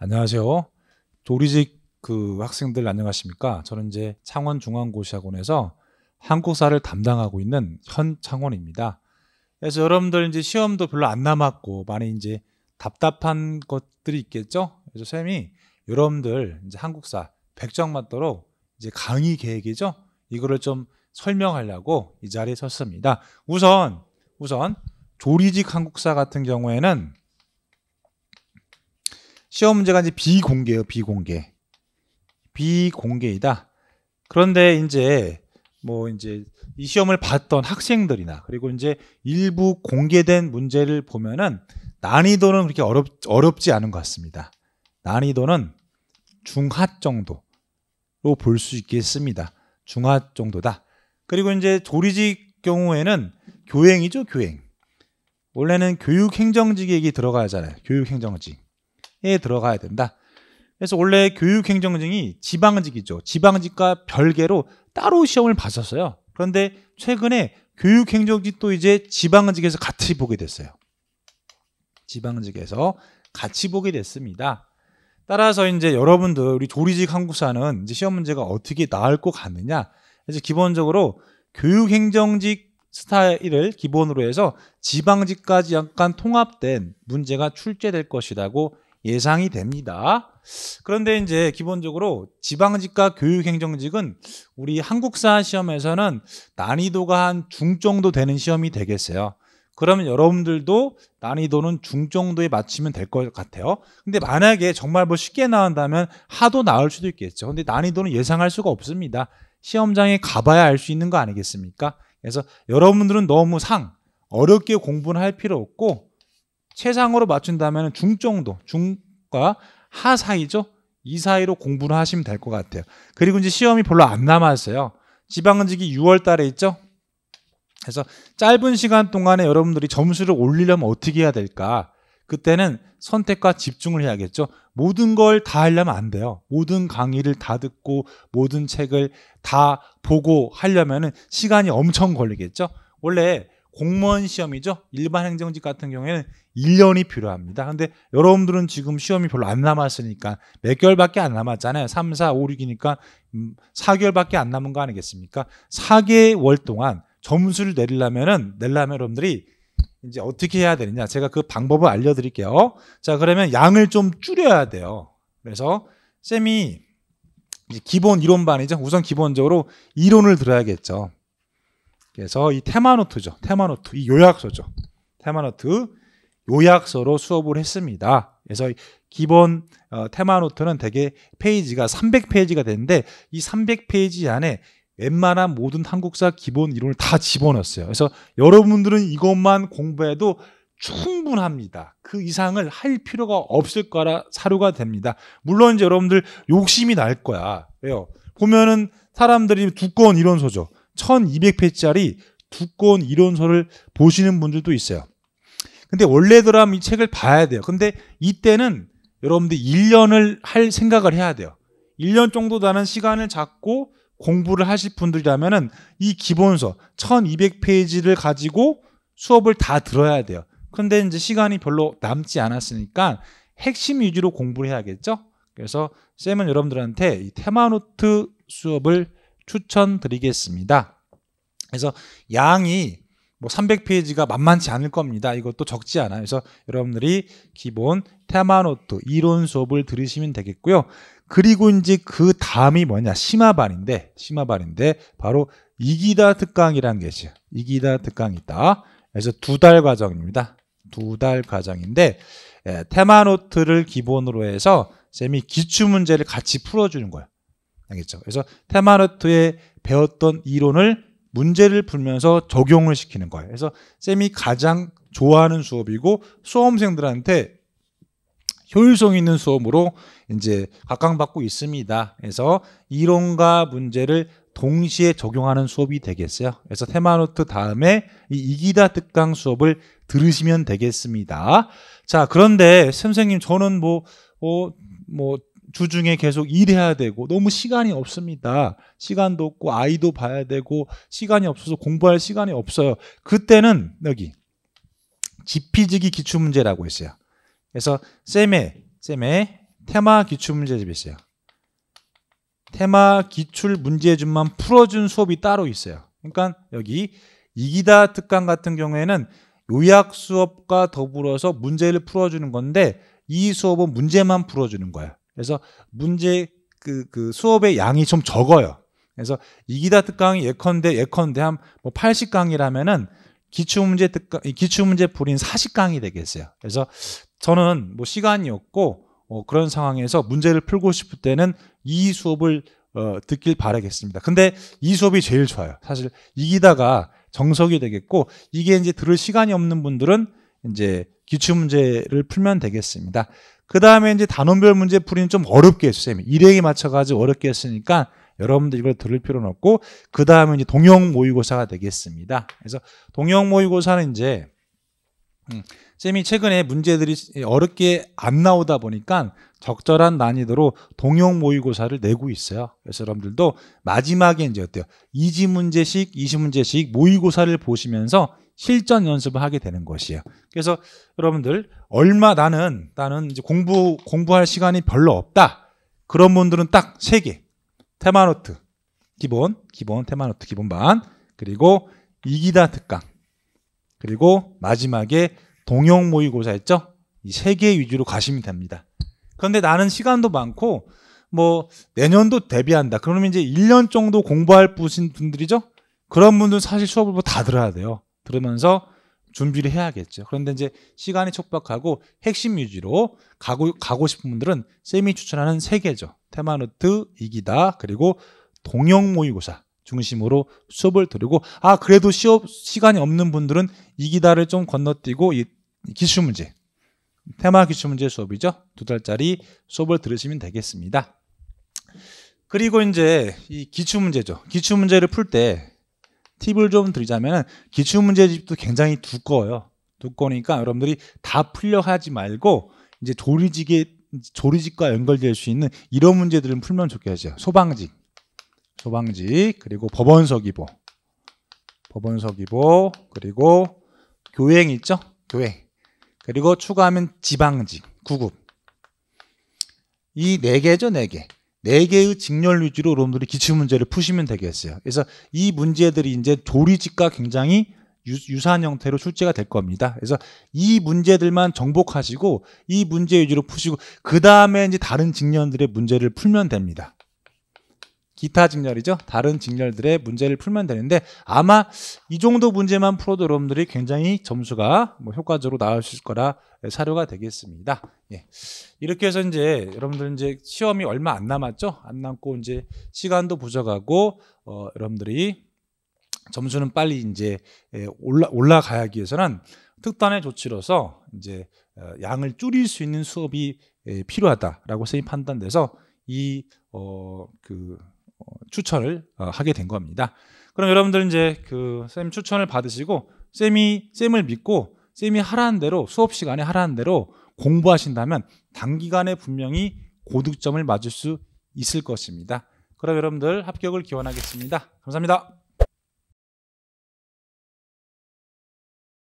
안녕하세요. 조리직 그 학생들 안녕하십니까? 저는 이제 창원 중앙고시학원에서 한국사를 담당하고 있는 현창원입니다. 그래서 여러분들 이제 시험도 별로 안 남았고 많이 이제 답답한 것들이 있겠죠. 그래서 쌤이 여러분들 이제 한국사 100점 맞도록 이제 강의 계획이죠. 이거를 좀 설명하려고 이 자리에 섰습니다. 우선 우선 조리직 한국사 같은 경우에는 시험 문제가 이제 비공개예요. 비공개. 비공개이다. 그런데 이제 뭐 이제 이 시험을 봤던 학생들이나 그리고 이제 일부 공개된 문제를 보면은 난이도는 그렇게 어렵 어렵지 않은 것 같습니다. 난이도는 중하 정도로 볼 수 있겠습니다. 중하 정도다. 그리고 이제 조리직 경우에는 교행이죠, 교행. 원래는 교육행정직이 들어가잖아요. 교육행정직. 에 들어가야 된다. 그래서 원래 교육행정증이 지방직이죠. 지방직과 별개로 따로 시험을 봤었어요. 그런데 최근에 교육행정직도 이제 지방직에서 같이 보게 됐어요. 지방직에서 같이 보게 됐습니다. 따라서 이제 여러분들 우리 조리직 한국사는 이제 시험 문제가 어떻게 나올 것 같느냐. 그래서 기본적으로 교육행정직 스타일을 기본으로 해서 지방직까지 약간 통합된 문제가 출제될 것이라고 예상이 됩니다. 그런데 이제 기본적으로 지방직과 교육행정직은 우리 한국사 시험에서는 난이도가 한 중 정도 되는 시험이 되겠어요. 그러면 여러분들도 난이도는 중 정도에 맞추면 될 것 같아요. 근데 만약에 정말 뭐 쉽게 나온다면 하도 나을 수도 있겠죠. 근데 난이도는 예상할 수가 없습니다. 시험장에 가봐야 알 수 있는 거 아니겠습니까? 그래서 여러분들은 너무 상, 어렵게 공부는 할 필요 없고 최상으로 맞춘다면 중정도, 중과 하 사이죠. 이 사이로 공부를 하시면 될 것 같아요. 그리고 이제 시험이 별로 안 남았어요. 지방직이 은 6월 달에 있죠. 그래서 짧은 시간 동안에 여러분들이 점수를 올리려면 어떻게 해야 될까? 그때는 선택과 집중을 해야겠죠. 모든 걸 다 하려면 안 돼요. 모든 강의를 다 듣고 모든 책을 다 보고 하려면은 시간이 엄청 걸리겠죠. 원래 공무원 시험이죠. 일반 행정직 같은 경우에는 1년이 필요합니다. 근데 여러분들은 지금 시험이 별로 안 남았으니까 몇 개월밖에 안 남았잖아요. 3, 4, 5, 6이니까 4개월밖에 음, 안 남은 거 아니겠습니까? 4개월 동안 점수를 내리려면은 내려면 여러분들이 이제 어떻게 해야 되느냐. 제가 그 방법을 알려 드릴게요. 자, 그러면 양을 좀 줄여야 돼요. 그래서 쌤이 기본 이론반이죠. 우선 기본적으로 이론을 들어야겠죠. 그래서 이 테마노트죠. 테마노트. 이 요약서죠. 테마노트 요약서로 수업을 했습니다. 그래서 기본 어, 테마노트는 대개 페이지가 300페이지가 되는데 이 300페이지 안에 웬만한 모든 한국사 기본 이론을 다 집어넣었어요. 그래서 여러분들은 이것만 공부해도 충분합니다. 그 이상을 할 필요가 없을 거라 사료가 됩니다. 물론 이제 여러분들 욕심이 날 거야. 왜요? 보면은 사람들이 두꺼운 이론서죠. 1200페이지짜리 두꺼운 이론서를 보시는 분들도 있어요. 근데 원래더라면 이 책을 봐야 돼요. 근데 이때는 여러분들 1년을 할 생각을 해야 돼요. 1년 정도 나는 시간을 잡고 공부를 하실 분들이라면이 기본서 1200페이지를 가지고 수업을 다 들어야 돼요. 근데 이제 시간이 별로 남지 않았으니까 핵심 위주로 공부를 해야겠죠? 그래서 쌤은 여러분들한테 이 테마노트 수업을 추천드리겠습니다. 그래서 양이 뭐 300페이지가 만만치 않을 겁니다. 이것도 적지 않아요. 그래서 여러분들이 기본 테마노트 이론 수업을 들으시면 되겠고요. 그리고 이제 그 다음이 뭐냐? 심화반인데 심화반인데 바로 이기다 특강이라는 게 있어요. 이기다 특강이 있다. 그래서 두 달 과정입니다. 두 달 과정인데 예, 테마노트를 기본으로 해서 쌤이 기출 문제를 같이 풀어주는 거예요. 알겠죠? 그래서 테마르트의 배웠던 이론을 문제를 풀면서 적용을 시키는 거예요. 그래서 쌤이 가장 좋아하는 수업이고 수험생들한테 효율성 있는 수업으로 이제 각광받고 있습니다. 그래서 이론과 문제를 동시에 적용하는 수업이 되겠어요. 그래서 테마노트 다음에 이 이기다 특강 수업을 들으시면 되겠습니다. 자, 그런데 선생님 저는 뭐, 어, 뭐, 뭐 주중에 계속 일해야 되고 너무 시간이 없습니다. 시간도 없고 아이도 봐야 되고 시간이 없어서 공부할 시간이 없어요. 그때는 여기 지피지기 기출문제라고 했어요 그래서 쌤의 쌤의 테마 기출문제집이 있어요. 테마 기출 문제집만 풀어준 수업이 따로 있어요. 그러니까 여기 이기다 특강 같은 경우에는 요약 수업과 더불어서 문제를 풀어주는 건데 이 수업은 문제만 풀어주는 거예요 그래서 문제 그, 그 수업의 양이 좀 적어요. 그래서 이기다 특강이 예컨대 예컨대 한뭐 80강이라면은 기출문제 특강 기출문제 풀인 40강이 되겠어요. 그래서 저는 뭐 시간이 없고 어, 그런 상황에서 문제를 풀고 싶을 때는 이 수업을 어, 듣길 바라겠습니다. 근데 이 수업이 제일 좋아요. 사실 이기다가 정석이 되겠고 이게 이제 들을 시간이 없는 분들은 이제 기출 문제를 풀면 되겠습니다. 그 다음에 이제 단원별 문제 풀이는 좀 어렵게 했어요. 일행에 맞춰가지고 어렵게 했으니까 여러분들 이걸 들을 필요는 없고 그 다음에 이제 동형 모의고사가 되겠습니다. 그래서 동형 모의고사는 이제 음, 쌤이 최근에 문제들이 어렵게 안 나오다 보니까 적절한 난이도로 동형 모의고사를 내고 있어요. 그래서 여러분들도 마지막에 이제 어때요? 2지 문제씩, 20문제씩 모의고사를 보시면서 실전 연습을 하게 되는 것이에요. 그래서 여러분들 얼마 나는 나는 이제 공부 공부할 시간이 별로 없다. 그런 분들은 딱 세 개. 테마노트 기본 기본 테마노트 기본반 그리고 이기다 특강 그리고 마지막에 동영 모의고사 했죠이 세 개 위주로 가시면 됩니다. 그런데 나는 시간도 많고 뭐 내년도 대비한다. 그러면 이제 1년 정도 공부할 분들이죠? 그런 분들 은 사실 수업을 뭐 다 들어야 돼요. 들으면서 준비를 해야겠죠. 그런데 이제 시간이 촉박하고 핵심 유지로 가고, 가고 싶은 분들은 쌤이 추천하는 세 개죠. 테마노트, 이기다, 그리고 동영 모의고사 중심으로 수업을 들고 아 그래도 시업 시간이 없는 분들은 이기다를 좀 건너뛰고 이 기출 문제 테마 기출 문제 수업이죠. 두 달짜리 수업을 들으시면 되겠습니다. 그리고 이제 이 기출 문제죠. 기출 문제를 풀때 팁을 좀 드리자면 기출 문제집도 굉장히 두꺼워요. 두꺼우니까 여러분들이 다 풀려 하지 말고 이제 조리직에 조리직과 연결될 수 있는 이런 문제들은 풀면 좋겠어요. 소방직, 소방직 그리고 법원서기보, 법원서기보 그리고 교행 있죠? 교행 그리고 추가하면 지방직, 구급 이 네 개죠, 네 개. 4개. 네 개의 직렬 위주로 여러분들이 기출 문제를 푸시면 되겠어요. 그래서 이 문제들이 이제 조리직과 굉장히 유, 사한 형태로 출제가 될 겁니다. 그래서 이 문제들만 정복하시고 이 문제 위주로 푸시고 그 다음에 이제 다른 직년들의 문제를 풀면 됩니다. 기타 직렬이죠. 다른 직렬들의 문제를 풀면 되는데 아마 이 정도 문제만 풀어도 여러분들이 굉장히 점수가 뭐 효과적으로 나올 수 있을 거라 사료가 되겠습니다. 예. 이렇게 해서 이제 여러분들 이제 시험이 얼마 안 남았죠? 안 남고 이제 시간도 부족하고 어, 여러분들이 점수는 빨리 이제 예, 올라 올라가기 위해서는 특단의 조치로서 이제 어, 양을 줄일 수 있는 수업이 예, 필요하다라고 선생님 판단돼서 이어그 추천을 어, 하게 된 겁니다. 그럼 여러분들 이제 그 쌤 추천을 받으시고 쌤이 쌤을 믿고 쌤이 하라는 대로 수업 시간에 하라는 대로 공부하신다면 단기간에 분명히 고득점을 맞을 수 있을 것입니다. 그럼 여러분들 합격을 기원하겠습니다. 감사합니다.